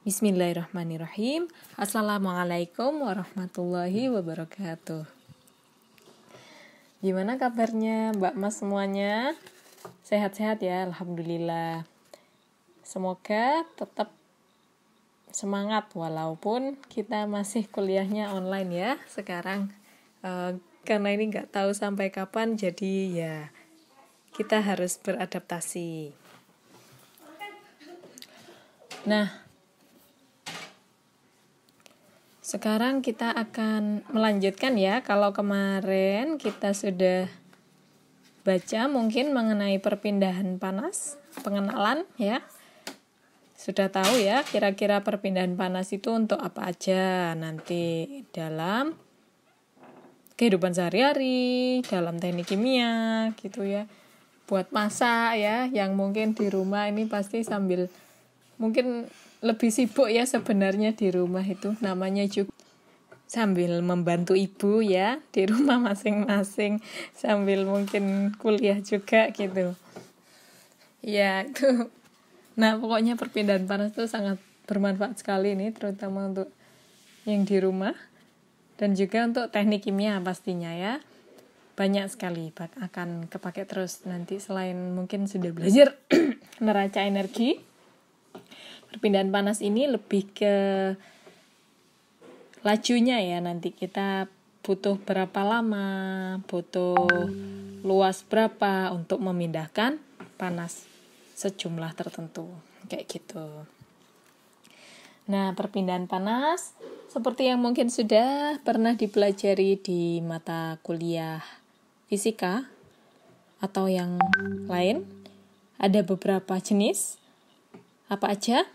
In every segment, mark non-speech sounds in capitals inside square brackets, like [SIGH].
Bismillahirrahmanirrahim. Assalamualaikum warahmatullahi wabarakatuh. Gimana kabarnya Mbak Mas semuanya? Sehat-sehat ya, alhamdulillah. Semoga tetap semangat walaupun kita masih kuliahnya online ya sekarang. E, karena ini nggak tahu sampai kapan, jadi ya kita harus beradaptasi. Nah, sekarang kita akan melanjutkan ya. Kalau kemarin kita sudah baca mungkin mengenai perpindahan panas, pengenalan ya. Sudah tahu ya kira-kira perpindahan panas itu untuk apa aja nanti dalam kehidupan sehari-hari, dalam teknik kimia gitu ya. Buat masak ya yang mungkin di rumah ini pasti sambil mungkin lebih sibuk ya sebenarnya di rumah itu namanya juga sambil membantu ibu ya di rumah masing-masing sambil mungkin kuliah juga gitu ya itu nah pokoknya perpindahan panas itu sangat bermanfaat sekali ini terutama untuk yang di rumah dan juga untuk teknik kimia pastinya ya banyak sekali akan kepake terus nanti selain mungkin sudah belajar [CLEARS THROAT] neraca energi perpindahan panas ini lebih ke lajunya ya nanti kita butuh berapa lama, butuh luas berapa untuk memindahkan panas sejumlah tertentu. Kayak gitu. Nah, perpindahan panas seperti yang mungkin sudah pernah dipelajari di mata kuliah fisika atau yang lain, ada beberapa jenis. Apa aja?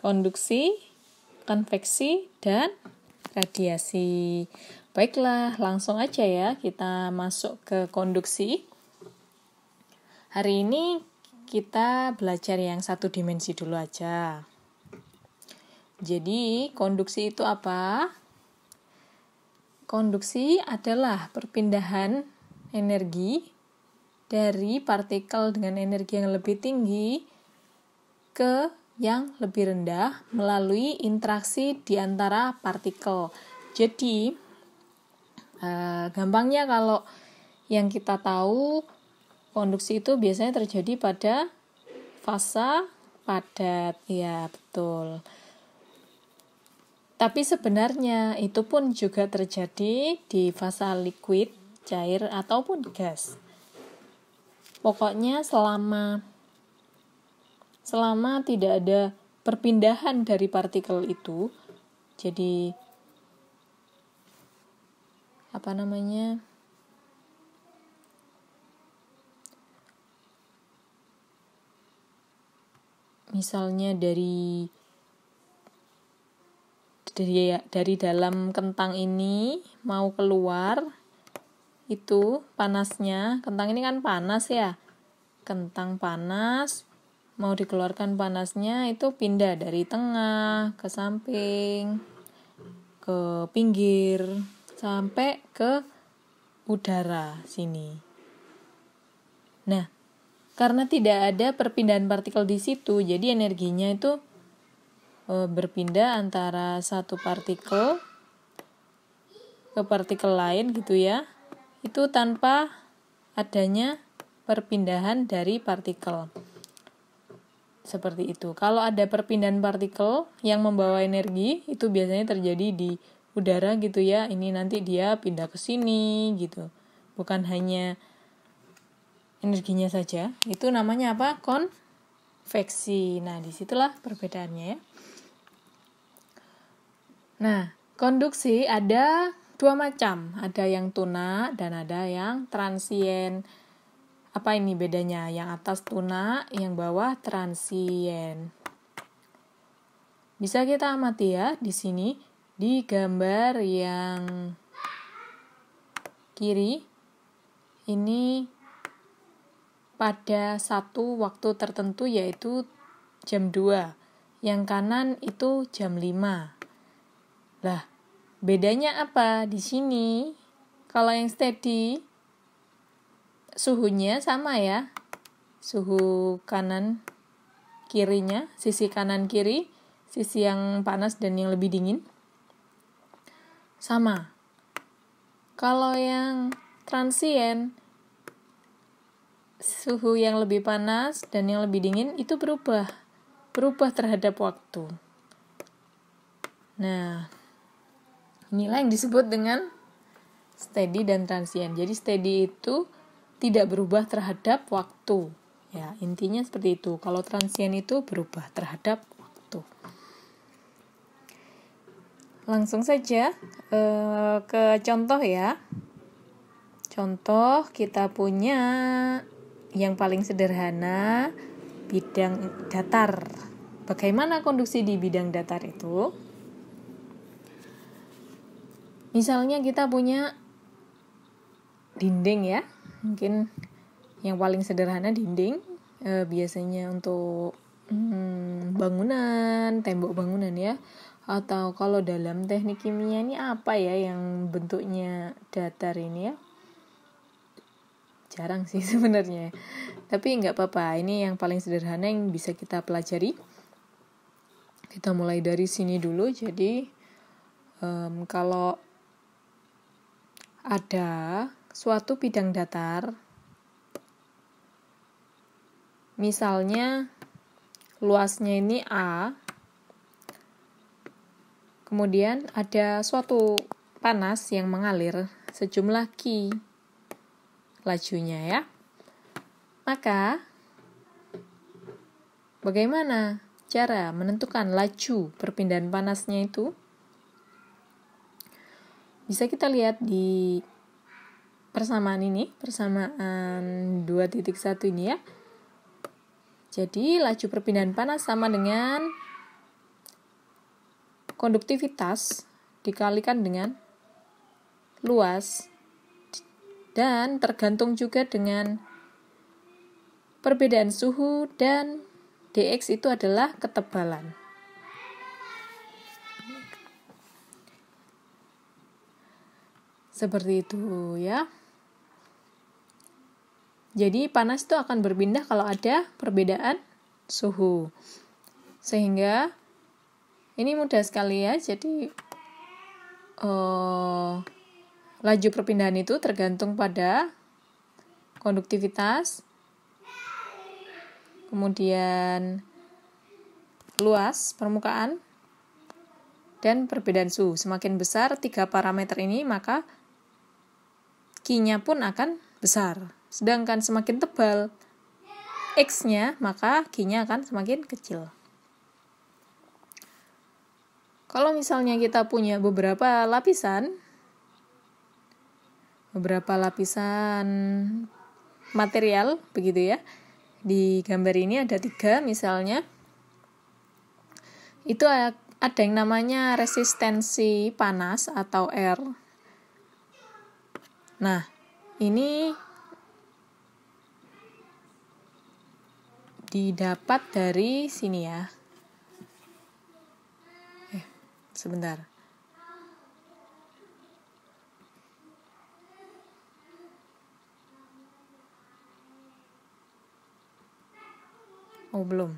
konduksi, konveksi, dan radiasi. Baiklah, langsung aja ya kita masuk ke konduksi. Hari ini kita belajar yang satu dimensi dulu aja. Jadi, konduksi itu apa? Konduksi adalah perpindahan energi dari partikel dengan energi yang lebih tinggi ke yang lebih rendah melalui interaksi di antara partikel. Jadi, eh, gampangnya kalau yang kita tahu konduksi itu biasanya terjadi pada fasa padat. Ya, betul. Tapi sebenarnya itu pun juga terjadi di fasa liquid, cair, ataupun gas. Pokoknya selama selama tidak ada perpindahan dari partikel itu jadi apa namanya misalnya dari dari dari dalam kentang ini mau keluar itu panasnya kentang ini kan panas ya kentang panas mau dikeluarkan panasnya itu pindah dari tengah ke samping ke pinggir sampai ke udara sini. Nah, karena tidak ada perpindahan partikel di situ, jadi energinya itu e, berpindah antara satu partikel ke partikel lain gitu ya. Itu tanpa adanya perpindahan dari partikel seperti itu. Kalau ada perpindahan partikel yang membawa energi, itu biasanya terjadi di udara gitu ya. Ini nanti dia pindah ke sini gitu. Bukan hanya energinya saja. Itu namanya apa? Konveksi. Nah, disitulah perbedaannya ya. Nah, konduksi ada dua macam. Ada yang tuna dan ada yang transient apa ini bedanya? Yang atas tuna, yang bawah transien. Bisa kita amati ya di sini di gambar yang kiri ini pada satu waktu tertentu yaitu jam 2. Yang kanan itu jam 5. Lah, bedanya apa di sini? Kalau yang steady suhunya sama ya suhu kanan kirinya sisi kanan kiri sisi yang panas dan yang lebih dingin sama kalau yang transient suhu yang lebih panas dan yang lebih dingin itu berubah berubah terhadap waktu nah inilah yang disebut dengan steady dan transient jadi steady itu tidak berubah terhadap waktu. Ya, intinya seperti itu. Kalau transien itu berubah terhadap waktu. Langsung saja eh, ke contoh ya. Contoh kita punya yang paling sederhana bidang datar. Bagaimana konduksi di bidang datar itu? Misalnya kita punya dinding ya, mungkin yang paling sederhana dinding e, biasanya untuk hmm, bangunan tembok bangunan ya atau kalau dalam teknik kimia ini apa ya yang bentuknya datar ini ya jarang sih [LAUGHS] sebenarnya tapi nggak apa-apa ini yang paling sederhana yang bisa kita pelajari kita mulai dari sini dulu jadi um, kalau ada suatu bidang datar, misalnya luasnya ini A, kemudian ada suatu panas yang mengalir sejumlah Q lajunya ya. Maka, bagaimana cara menentukan laju perpindahan panasnya itu? Bisa kita lihat di persamaan ini, persamaan 2.1 ini ya. Jadi laju perpindahan panas sama dengan konduktivitas dikalikan dengan luas dan tergantung juga dengan perbedaan suhu dan dx itu adalah ketebalan. Seperti itu ya. Jadi panas itu akan berpindah kalau ada perbedaan suhu. Sehingga ini mudah sekali ya. Jadi eh, laju perpindahan itu tergantung pada konduktivitas, kemudian luas permukaan, dan perbedaan suhu. Semakin besar tiga parameter ini, maka kinya pun akan besar. Sedangkan semakin tebal X-nya, maka G-nya akan semakin kecil. Kalau misalnya kita punya beberapa lapisan, beberapa lapisan material, begitu ya, di gambar ini ada tiga misalnya, itu ada yang namanya resistensi panas atau R. Nah, ini didapat dari sini ya. Eh, sebentar. Oh, belum.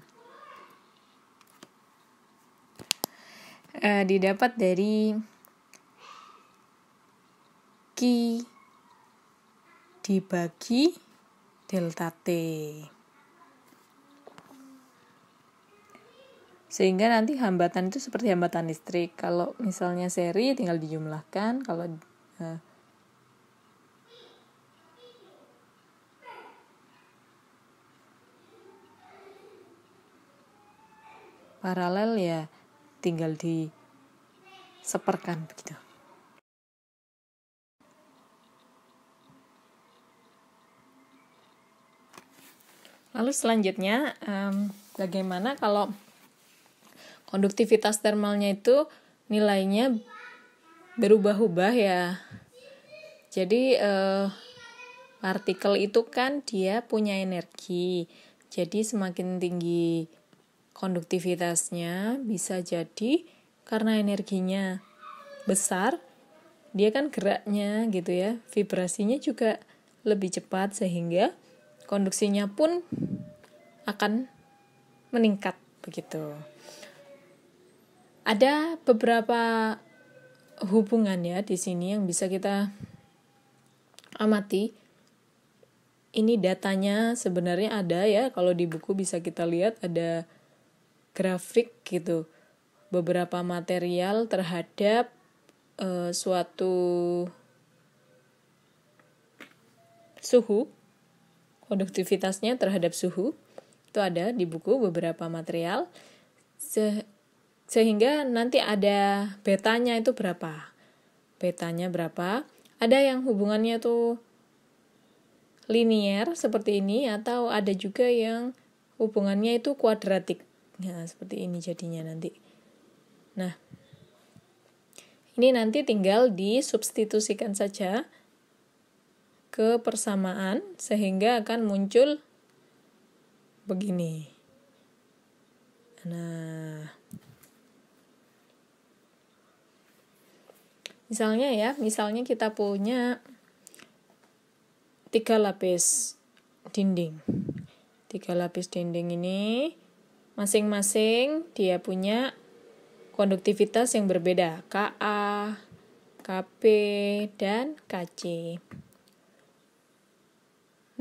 Uh, didapat dari ki dibagi delta t. sehingga nanti hambatan itu seperti hambatan listrik kalau misalnya seri tinggal dijumlahkan kalau eh, paralel ya tinggal di seperkan begitu lalu selanjutnya um, bagaimana kalau Konduktivitas termalnya itu nilainya berubah-ubah ya. Jadi eh, partikel itu kan dia punya energi. Jadi semakin tinggi konduktivitasnya bisa jadi karena energinya besar, dia kan geraknya gitu ya, vibrasinya juga lebih cepat sehingga konduksinya pun akan meningkat begitu ada beberapa hubungan ya di sini yang bisa kita amati. Ini datanya sebenarnya ada ya, kalau di buku bisa kita lihat ada grafik gitu. Beberapa material terhadap uh, suatu suhu, konduktivitasnya terhadap suhu. Itu ada di buku beberapa material. Se sehingga nanti ada betanya itu berapa betanya berapa ada yang hubungannya itu linier seperti ini atau ada juga yang hubungannya itu kuadratik nah seperti ini jadinya nanti nah ini nanti tinggal disubstitusikan saja ke persamaan sehingga akan muncul begini nah Misalnya ya, misalnya kita punya tiga lapis dinding. Tiga lapis dinding ini masing-masing dia punya konduktivitas yang berbeda, KA, KP, dan KC.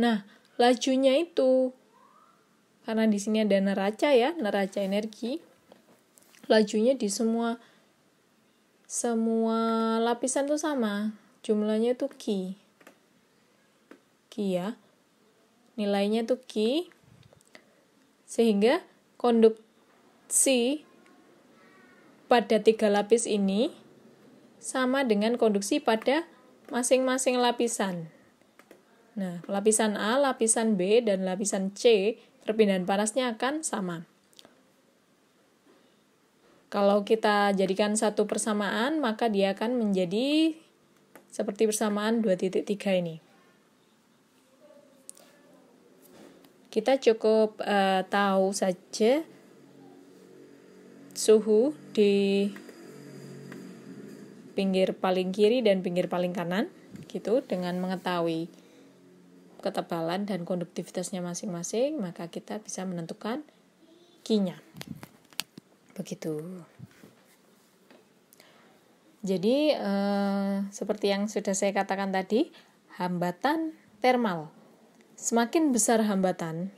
Nah, lajunya itu karena di sini ada neraca ya, neraca energi. Lajunya di semua semua lapisan tuh sama jumlahnya tuh ki ki ya nilainya tuh ki sehingga konduksi pada tiga lapis ini sama dengan konduksi pada masing-masing lapisan. Nah, lapisan A, lapisan B, dan lapisan C, perpindahan panasnya akan sama. Kalau kita jadikan satu persamaan, maka dia akan menjadi seperti persamaan 2.3 ini. Kita cukup uh, tahu saja suhu di pinggir paling kiri dan pinggir paling kanan gitu dengan mengetahui ketebalan dan konduktivitasnya masing-masing maka kita bisa menentukan kinya. Begitu. Jadi eh, seperti yang sudah saya katakan tadi, hambatan termal. Semakin besar hambatan,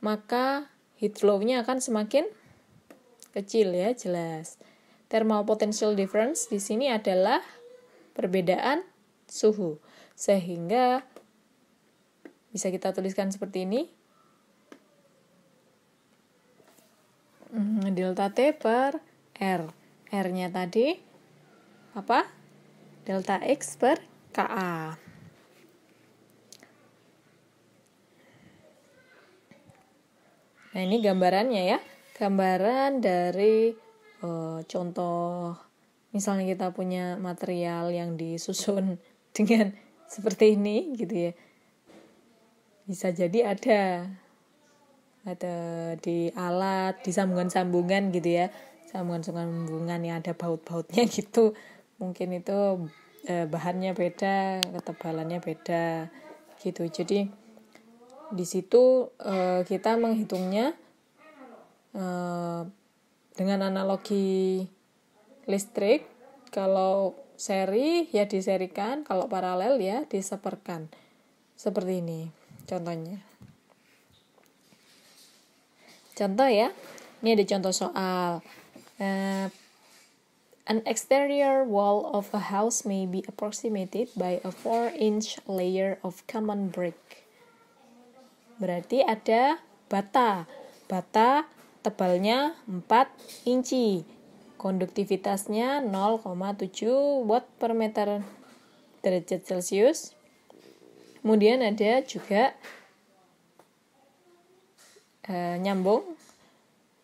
maka heat flow-nya akan semakin kecil ya, jelas. Thermal potential difference di sini adalah perbedaan suhu. Sehingga bisa kita tuliskan seperti ini, Mm-hmm. delta T per R. R-nya tadi apa? Delta X per KA. Nah, ini gambarannya ya. Gambaran dari uh, contoh misalnya kita punya material yang disusun [LAUGHS] dengan seperti ini gitu ya. Bisa jadi ada ada di alat di sambungan-sambungan gitu ya sambungan-sambungan yang ada baut-bautnya [LAUGHS] gitu mungkin itu eh, bahannya beda ketebalannya beda gitu jadi di situ eh, kita menghitungnya eh, dengan analogi listrik kalau seri ya diserikan kalau paralel ya diseperkan seperti ini contohnya Contoh ya, ini ada contoh soal. Uh, an exterior wall of a house may be approximated by a 4-inch layer of common brick. Berarti ada bata. Bata tebalnya 4 inci. Konduktivitasnya 0,7 watt per meter derajat Celcius. Kemudian ada juga uh, nyambung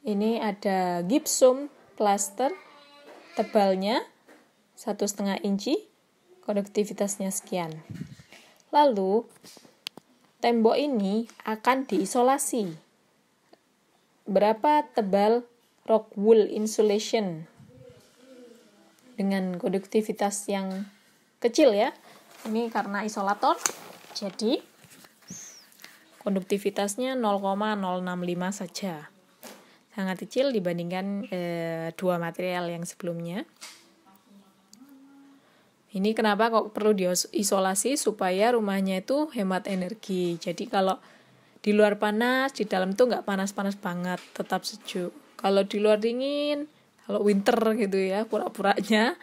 ini ada gipsum plaster tebalnya satu setengah inci konduktivitasnya sekian lalu tembok ini akan diisolasi berapa tebal rock wool insulation dengan konduktivitas yang kecil ya ini karena isolator jadi konduktivitasnya 0,065 saja sangat kecil dibandingkan e, dua material yang sebelumnya. Ini kenapa kok perlu diisolasi supaya rumahnya itu hemat energi. Jadi kalau di luar panas, di dalam tuh nggak panas-panas banget, tetap sejuk. Kalau di luar dingin, kalau winter gitu ya, pura-puranya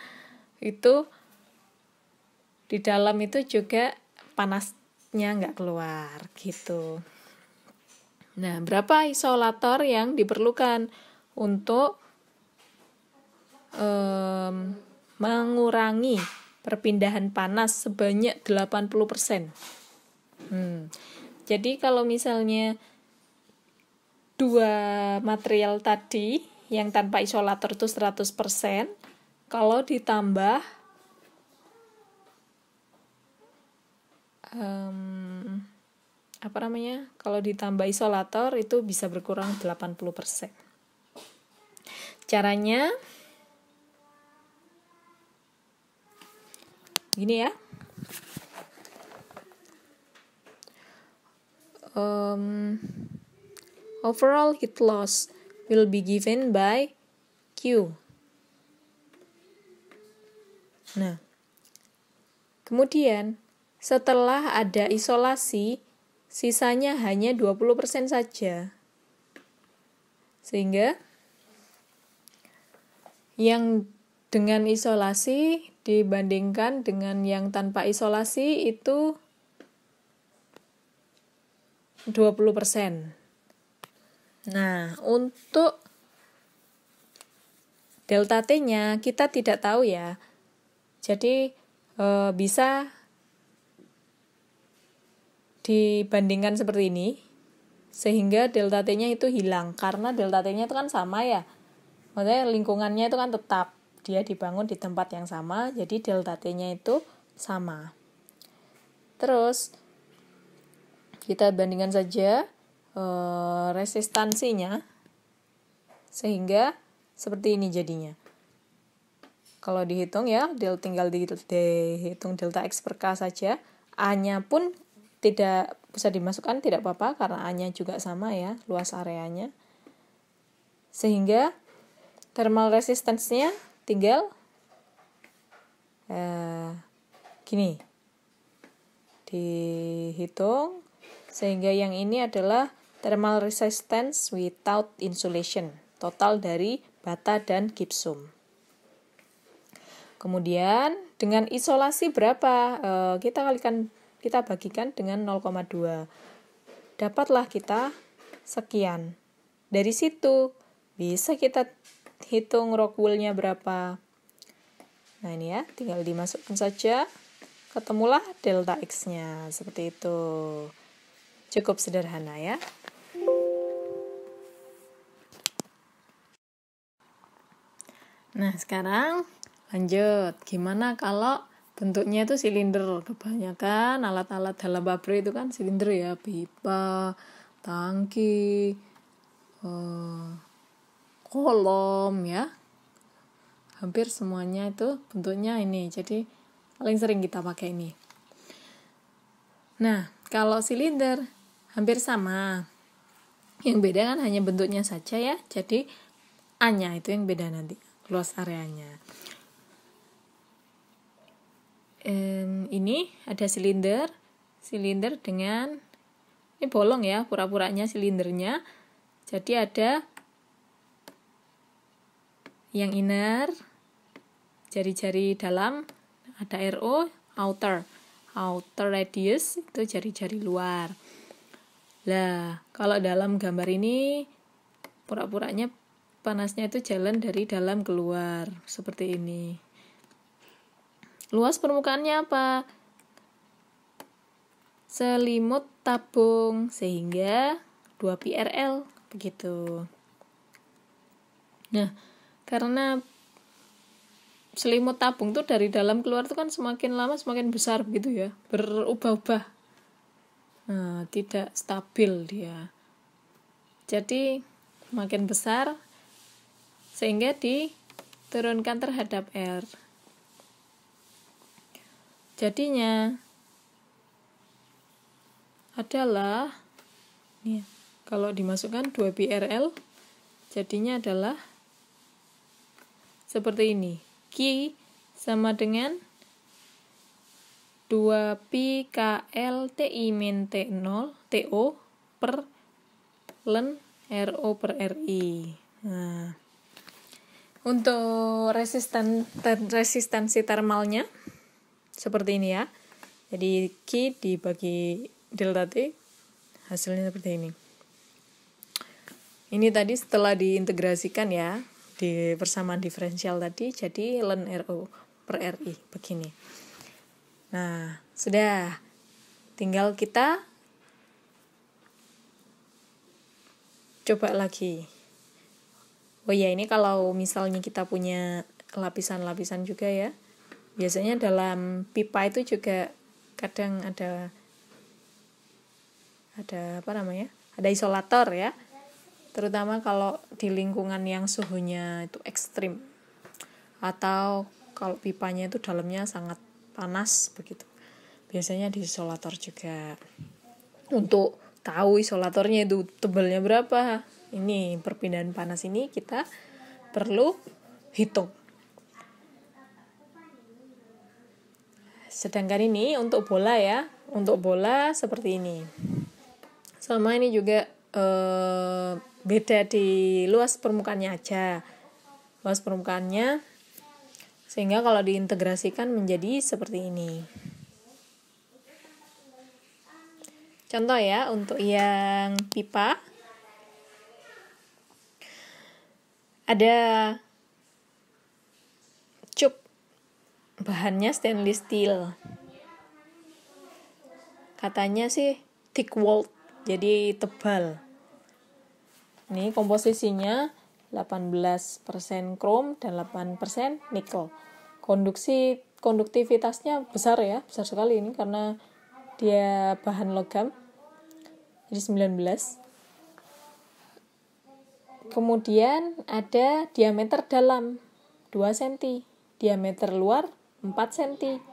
itu di dalam itu juga panasnya nggak keluar gitu. Nah, berapa isolator yang diperlukan untuk um, mengurangi perpindahan panas sebanyak 80%. Hmm. Jadi kalau misalnya dua material tadi yang tanpa isolator itu 100%, kalau ditambah um, apa namanya kalau ditambah isolator itu bisa berkurang 80% caranya gini ya um, overall heat loss will be given by Q nah kemudian setelah ada isolasi sisanya hanya 20% saja. Sehingga yang dengan isolasi dibandingkan dengan yang tanpa isolasi itu 20%. Nah, untuk delta T-nya kita tidak tahu ya. Jadi e, bisa dibandingkan seperti ini sehingga delta t-nya itu hilang karena delta t-nya itu kan sama ya maksudnya lingkungannya itu kan tetap dia dibangun di tempat yang sama jadi delta t-nya itu sama terus kita bandingkan saja e, resistansinya sehingga seperti ini jadinya kalau dihitung ya del tinggal dihitung delta x per k saja a-nya pun tidak bisa dimasukkan tidak apa-apa karena A-nya juga sama ya luas areanya sehingga thermal resistance-nya tinggal eh, gini dihitung sehingga yang ini adalah thermal resistance without insulation total dari bata dan gipsum Kemudian dengan isolasi berapa? Eh, kita kalikan kita bagikan dengan 0,2. Dapatlah kita sekian. Dari situ bisa kita hitung rockwoolnya berapa. Nah ini ya, tinggal dimasukkan saja. Ketemulah delta X-nya, seperti itu. Cukup sederhana ya. Nah, sekarang lanjut. Gimana kalau bentuknya itu silinder kebanyakan alat-alat dalam pabrik itu kan silinder ya pipa tangki eh, kolom ya hampir semuanya itu bentuknya ini jadi paling sering kita pakai ini nah kalau silinder hampir sama yang beda kan hanya bentuknya saja ya jadi A itu yang beda nanti luas areanya um, ini ada silinder silinder dengan ini bolong ya pura-puranya silindernya jadi ada yang inner jari-jari dalam ada RO outer outer radius itu jari-jari luar lah kalau dalam gambar ini pura-puranya panasnya itu jalan dari dalam keluar seperti ini Luas permukaannya apa? Selimut tabung sehingga 2 PRL begitu. Nah, karena selimut tabung tuh dari dalam keluar tuh kan semakin lama semakin besar begitu ya, berubah-ubah. Nah, tidak stabil dia. Jadi makin besar sehingga diturunkan terhadap air jadinya adalah nih, kalau dimasukkan 2BRL jadinya adalah seperti ini Q sama dengan 2pi TI min T0 TO per len RO per RI nah untuk resisten resistansi termalnya seperti ini ya jadi Q dibagi delta T hasilnya seperti ini ini tadi setelah diintegrasikan ya di persamaan diferensial tadi jadi len RO per RI begini nah sudah tinggal kita coba lagi oh ya ini kalau misalnya kita punya lapisan-lapisan juga ya biasanya dalam pipa itu juga kadang ada ada apa namanya ada isolator ya terutama kalau di lingkungan yang suhunya itu ekstrim atau kalau pipanya itu dalamnya sangat panas begitu biasanya di isolator juga untuk tahu isolatornya itu tebalnya berapa ini perpindahan panas ini kita perlu hitung Sedangkan ini untuk bola ya, untuk bola seperti ini. Sama ini juga eh, beda di luas permukaannya aja. Luas permukaannya sehingga kalau diintegrasikan menjadi seperti ini. Contoh ya untuk yang pipa ada bahannya stainless steel katanya sih thick walled jadi tebal ini komposisinya 18% chrome dan 8% nikel konduksi konduktivitasnya besar ya besar sekali ini karena dia bahan logam jadi 19 kemudian ada diameter dalam 2 cm diameter luar 4 cm.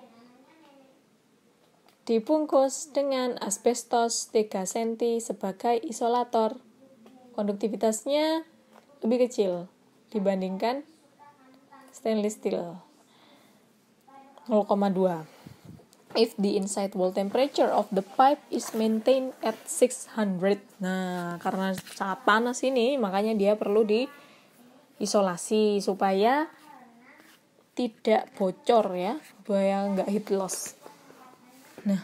Dibungkus dengan asbestos 3 cm sebagai isolator. Konduktivitasnya lebih kecil dibandingkan stainless steel. 0,2 if the inside wall temperature of the pipe is maintained at 600 nah karena sangat panas ini makanya dia perlu di isolasi supaya tidak bocor ya supaya nggak hit loss nah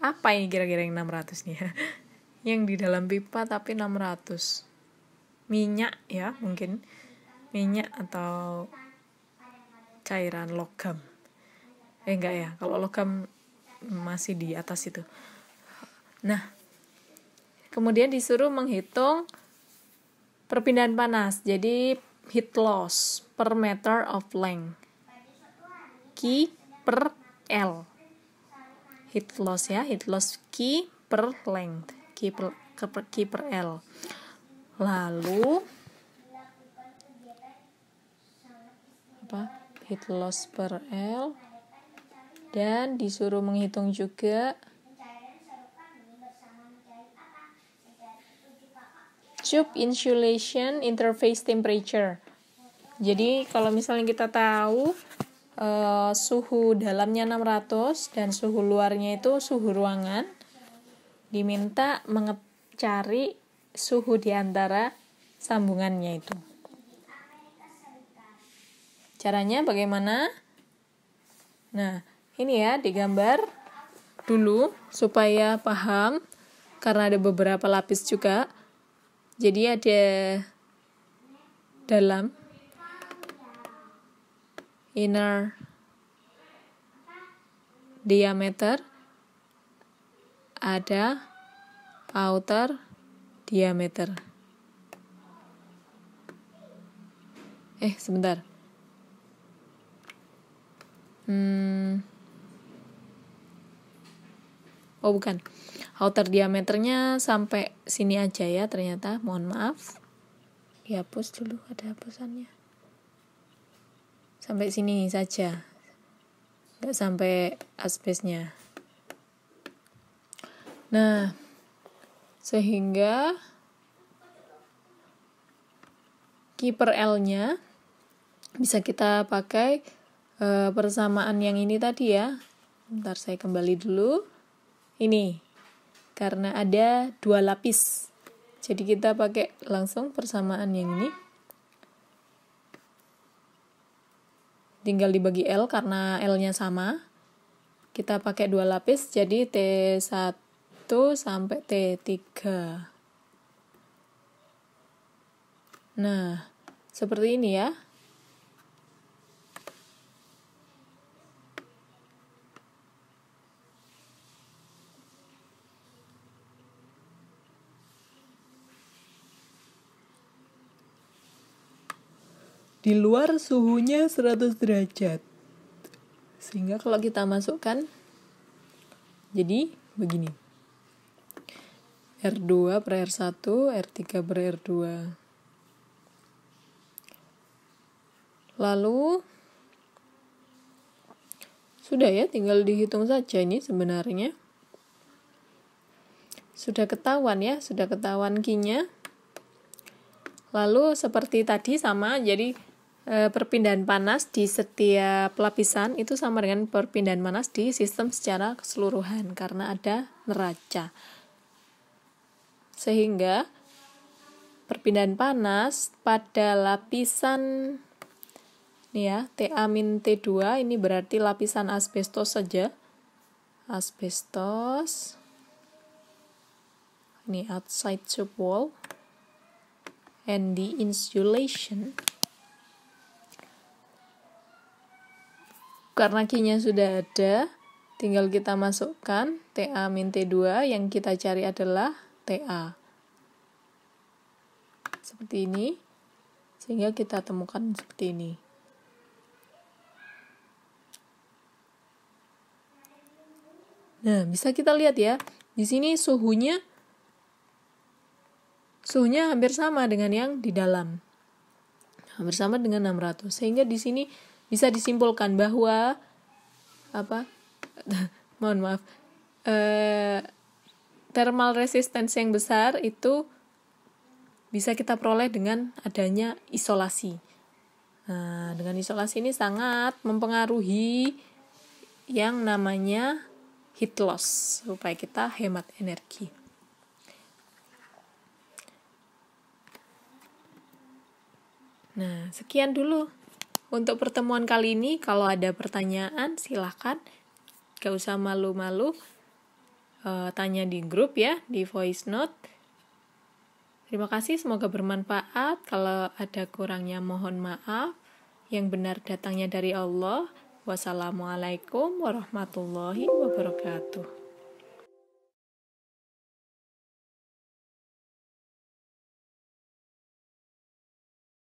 apa ini kira-kira yang 600 nih ya [LAUGHS] yang di dalam pipa tapi 600 minyak ya mungkin minyak atau cairan logam eh enggak ya kalau logam masih di atas itu nah kemudian disuruh menghitung perpindahan panas jadi heat loss per meter of length Ki per L heat loss ya heat loss Ki per length Ki per, Ki per L lalu apa heat loss per L dan disuruh menghitung juga tube insulation interface temperature. Jadi kalau misalnya kita tahu e, suhu dalamnya 600 dan suhu luarnya itu suhu ruangan, diminta mencari suhu di antara sambungannya itu. Caranya bagaimana? Nah, ini ya digambar dulu supaya paham karena ada beberapa lapis juga jadi ada dalam inner diameter ada outer diameter eh sebentar hmm oh bukan outer diameternya sampai sini aja ya ternyata mohon maaf dihapus dulu ada hapusannya sampai sini saja nggak sampai asbesnya nah sehingga kiper L nya bisa kita pakai e, persamaan yang ini tadi ya Ntar saya kembali dulu ini karena ada dua lapis jadi kita pakai langsung persamaan yang ini tinggal dibagi L karena L-nya sama kita pakai dua lapis jadi T1 sampai T3 nah seperti ini ya di luar suhunya 100 derajat. Sehingga kalau kita masukkan jadi begini. R2 per R1, R3 per R2. Lalu sudah ya tinggal dihitung saja ini sebenarnya. Sudah ketahuan ya, sudah ketahuan kinya. Lalu seperti tadi sama jadi Eh, perpindahan panas di setiap lapisan itu sama dengan perpindahan panas di sistem secara keseluruhan karena ada neraca. Sehingga perpindahan panas pada lapisan nih ya, TA-T2 min ini berarti lapisan asbestos saja. Asbestos ini outside sub wall and the insulation karena keynya sudah ada tinggal kita masukkan TA min T2 yang kita cari adalah TA seperti ini sehingga kita temukan seperti ini Nah, bisa kita lihat ya. Di sini suhunya suhunya hampir sama dengan yang di dalam. Hampir sama dengan 600. Sehingga di sini bisa disimpulkan bahwa apa [LAUGHS] mohon maaf e, thermal resistance yang besar itu bisa kita peroleh dengan adanya isolasi. Nah, dengan isolasi ini sangat mempengaruhi yang namanya heat loss supaya kita hemat energi. Nah, sekian dulu. Untuk pertemuan kali ini, kalau ada pertanyaan, silahkan. Gak usah malu-malu. E, tanya di grup ya, di voice note. Terima kasih, semoga bermanfaat. Kalau ada kurangnya, mohon maaf. Yang benar datangnya dari Allah. Wassalamualaikum warahmatullahi wabarakatuh.